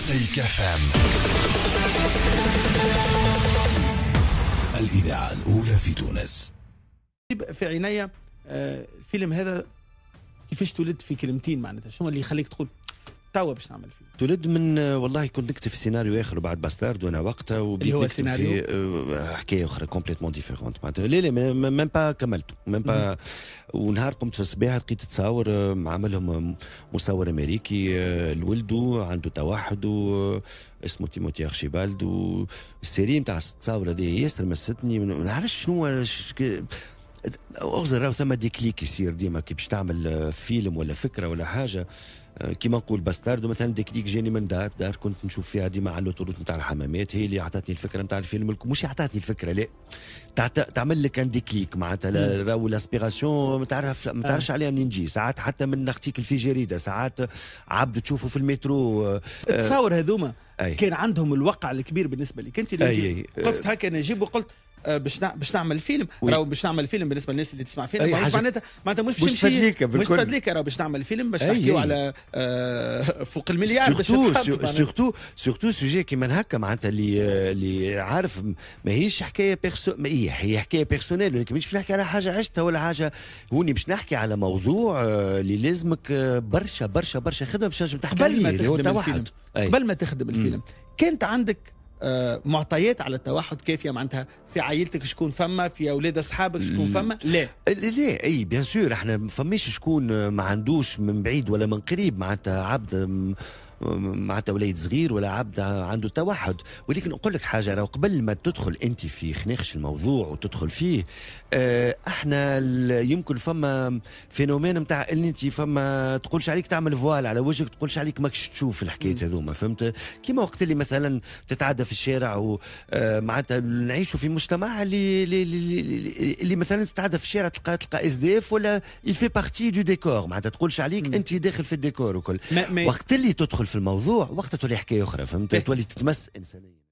مزيكا فام الإذاعة الأولى في تونس طيب، في عينيا الفيلم آه، هذا كيفاش تولد في كلمتين معناتها شنو اللي يخليك تقول توا باش نعمل فيه تولد من والله كنت نكتب في سيناريو اخر بعد باستارد وانا وقتها وبديت نكتب في آه، حكايه اخرى كومبليتمون ديفيرونت معناتها لا لا ميم با كملت ميم با ونهار قمت في الصباح لقيت تصاور آه، عملهم آه، مصور امريكي لولده عنده توحد اسمه تيموتي اخشيبالد والسيري نتاع التصاور هذه ياسر مستني ما نعرفش شنو اغزر راهو ثما ديكليك يصير ديما كي باش تعمل آه، فيلم ولا فكره ولا حاجه آه، كيما نقول باستاردو مثلا ديكليك جاني من دار دار كنت نشوف فيها ديما على الاوتوروت نتاع الحمامات هي اللي عطاتني الفكره نتاع الفيلم مش عطاتني الفكره لا تعمل لك ان ديكليك معناتها راهو لاسبيراسيون ما تعرف ما آه. تعرفش عليها منين تجي ساعات حتى من ارتيكل في جريده ساعات عبد تشوفه في المترو تصور هذوما كان عندهم الوقع الكبير بالنسبه لك انت اللي قفت هكا نجيب وقلت آه، باش باش نعمل فيلم راهو باش نعمل فيلم بالنسبه للناس اللي تسمع فينا معناتها معناتها مش باش نمشي مش فادليك راهو باش نعمل فيلم باش نحكيو على آه، فوق المليار سورتو سورتو سورتو سوجي كيما هكا معناتها اللي آه، اللي عارف ماهيش حكايه بيرسو هي هي حكايه بيرسونيل ولكن مش باش نحكي على حاجه عشتها ولا حاجه هوني باش نحكي على موضوع اللي لازمك برشا برشا برشا خدمه باش تنجم تحكي عليه تخدم الفيلم قبل ما تخدم الفيلم كانت عندك آه، معطيات على التوحد كافيه معناتها في عائلتك شكون فما في اولاد اصحابك شكون فما لا لا اي بيان سور احنا فماش شكون آه، ما عندوش من بعيد ولا من قريب معناتها عبد معناتها وليد صغير ولا عبد عنده توحد ولكن نقول لك حاجه لو قبل ما تدخل انت في خناقش الموضوع وتدخل فيه آه، احنا يمكن فما فينومين نتاع اللي انت فما تقولش عليك تعمل فوال على وجهك تقولش عليك ماكش تشوف الحكايه هذوما فهمت كيما وقت اللي مثلا تتعدى في الشارع آه، معناتها نعيشوا في مجتمع اللي اللي, اللي مثلا تتعدى في الشارع تلقى تلقى اس دي اف ولا في بارتي دو ديكور معناتها تقولش عليك انت داخل في الديكور وكل وقت اللي تدخل في الموضوع وقتها تولي حكايه اخرى فهمت إيه. تولي تتمس انسانيه